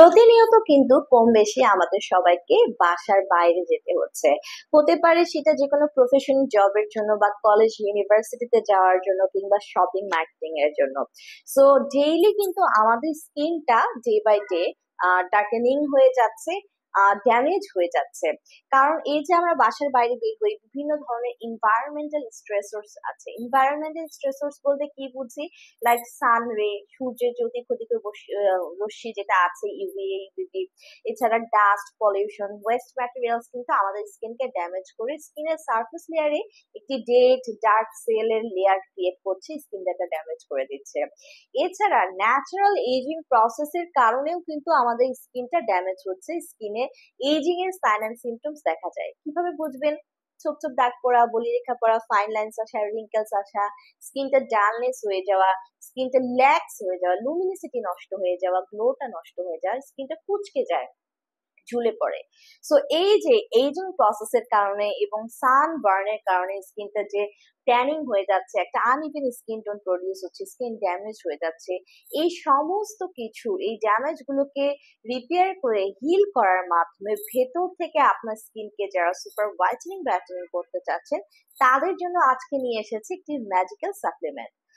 প্রতিনিয়ত কিন্তু কম বেশি আমাদের সবাইকে বাসার বাইরে যেতে হচ্ছে হতে পারে সেটা যে কোনো প্রফেশন জবের জন্য বা কলেজ ইউনিভার্সিটিতে যাওয়ার জন্য কিংবা শপিং মার্কেটিং এর জন্য সো ডেইলি কিন্তু আমাদের স্কিনটা ডে বাই ডে ডার্কেনিং হয়ে যাচ্ছে ড্যামেজ হয়ে যাচ্ছে কারণ এই যে আমরা বাসার বাইরে বের হই বিভিন্ন ধরনের এনভায়রনমেন্টাল স্ট্রেসর্স আছে এনভায়রনমেন্টাল স্ট্রেসর্স বলতে কি বুঝি লাইক সান রে সূর্যের জ্যোতি ক্ষতিকর রশ্মি যেটা আছে ইউভিএ ইউভিবি এছাড়া ডাস্ট পলিউশন ওয়েস্ট ম্যাটেরিয়ালস কিন্তু আমাদের স্কিনকে ড্যামেজ করে স্কিনের সার্ফেস লেয়ারে একটি ডেট ডার্ক সেলের লেয়ার ক্রিয়েট করছে স্কিন যেটা ড্যামেজ করে দিচ্ছে এছাড়া ন্যাচারাল এজিং প্রসেসের কারণেও কিন্তু আমাদের স্কিনটা ড্যামেজ হচ্ছে স্কিনে সঙ্গে এজিং এর সাইন অ্যান্ড সিমটমস দেখা যায় কিভাবে বুঝবেন ছোপ ছোপ দাগ পড়া বলি রেখা পড়া ফাইন লাইন আসা রিঙ্কেলস আসা স্কিনটা ডালনেস হয়ে যাওয়া স্কিনটা ল্যাক্স হয়ে যাওয়া লুমিনিসিটি নষ্ট হয়ে যাওয়া গ্লোটা নষ্ট হয়ে যাওয়া স্কিনটা কুচকে যায় ঝুলে পড়ে সো এই যে এইজিং প্রসেসের কারণে এবং সান বার্নের কারণে স্কিনটা যে ট্যানিং হয়ে যাচ্ছে একটা আনইভেন স্কিন টোন প্রডিউস হচ্ছে স্কিন ড্যামেজ হয়ে যাচ্ছে এই সমস্ত কিছু এই ড্যামেজগুলোকে রিপেয়ার করে হিল করার মাধ্যমে ভেতর থেকে আপনার স্কিনকে যারা সুপার হোয়াইটেনিং ব্রাইটেনিং করতে চাচ্ছেন তাদের জন্য আজকে নিয়ে এসেছে একটি magical supplement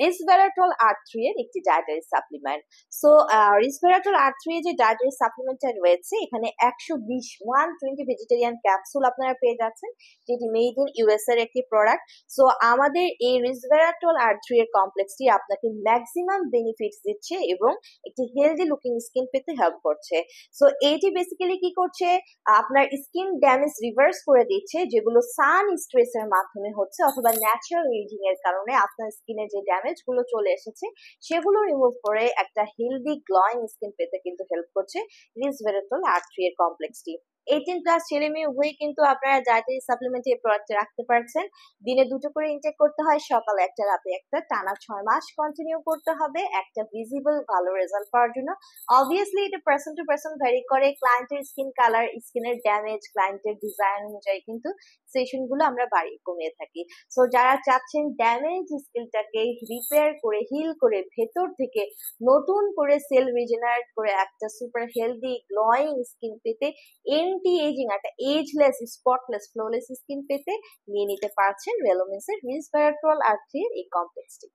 resveratrol R three এর একটি dietary supplement so resveratrol R three এর যে ডায়েটারি সাপ্লিমেন্টটা রয়েছে এখানে একশো বিশ ওয়ান টোয়েন্টি ভেজিটেরিয়ান ক্যাপসুল আপনারা পেয়ে যাচ্ছেন যেটি মেড ইন ইউএস এর একটি প্রোডাক্ট সো আমাদের এই রেসভেরাটল আর থ্রি এর কমপ্লেক্সটি আপনাকে ম্যাক্সিমাম বেনিফিট দিচ্ছে এবং একটি হেলদি লুকিং স্কিন পেতে হেল্প করছে সো এইটি বেসিক্যালি কি করছে আপনার স্কিন ড্যামেজ রিভার্স করে দিচ্ছে যেগুলো সান স্ট্রেস এর মাধ্যমে হচ্ছে অথবা ন্যাচারাল এজিং এর কারণে আপনার স্কিনে যে ড্যামেজ গুলো চলে এসেছে সেগুলো রিমুভ করে একটা হেলদি গ্লোয়িং স্কিন পেতে কিন্তু হেল্প করছে রিজভেরেটল আর থ্রি এর কমপ্লেক্সটি এইটিন প্লাস ছেলে মেয়ে উভয়ে কিন্তু আপনারা ডায়েটারি সাপ্লিমেন্টারি প্রোডাক্ট রাখতে পারছেন দিনে দুটো করে ইনটেক করতে হয় সকাল একটা রাতে একটা টানা ছয় মাস কন্টিনিউ করতে হবে একটা ভিজিবল ভালো রেজাল্ট পাওয়ার জন্য অবভিয়াসলি এটা পার্সন টু পার্সন ভ্যারি করে ক্লায়েন্টের স্কিন কালার স্কিনের ড্যামেজ ক্লায়েন্টের ডিজাইন অনুযায়ী কিন্তু সেশনগুলো আমরা বাড়ি কমিয়ে থাকি সো যারা চাচ্ছেন ড্যামেজ স্কিনটাকে রিপেয়ার করে হিল করে ভেতর থেকে নতুন করে সেল রিজেনারেট করে একটা সুপার হেলদি গ্লোয়িং স্কিন পেতে এন অ্যান্টি এজিং একটা এজলেস স্পটলেস ফ্লোলেস স্কিন পেতে নিয়ে নিতে পারছেন রেলোমিন্সের রিসভেরাট্রল আর থ্রির এই কমপ্লেক্সটি